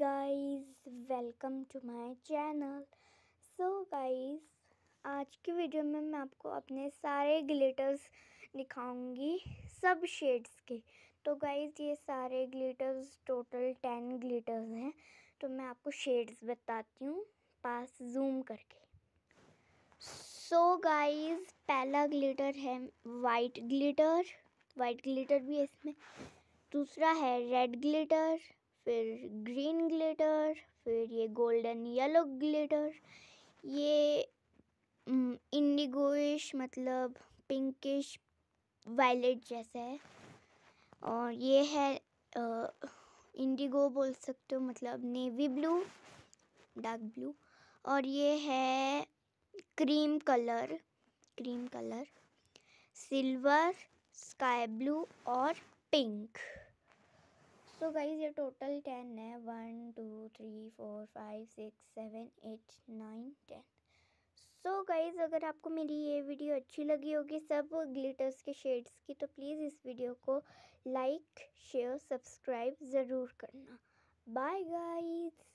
guys welcome to my channel so guys आज की video में मैं आपको अपने सारे ग्लिटर्स दिखाऊंगी सब शेड्स के तो गाइस ये सारे ग्लिटर्स टोटल टेन ग्लिटर्स हैं तो मैं आपको शेड्स बताती हूँ पास जूम करके सो so गाइस पहला ग्लिटर है वाइट ग्लिटर वाइट ग्लिटर भी है इसमें दूसरा है रेड ग्लिटर फिर ग्रीन ग्लिटर फिर ये गोल्डन येलो ग्लिटर ये इंडिगोइश मतलब पिंकिश वायलेट जैसा है और ये है इंडिगो बोल सकते हो मतलब नेवी ब्लू डार्क ब्लू और ये है cream colour cream colour silver sky blue और पिंक सो गाइज़ ये टोटल टेन है one two three four five six seven eight nine ten so guys अगर आपको मेरी ये वीडियो अच्छी लगी होगी सब ग्लिटर्स के शेड्स की तो प्लीज़ इस वीडियो को लाइक शेयर सब्सक्राइब ज़रूर करना बाय गाइज़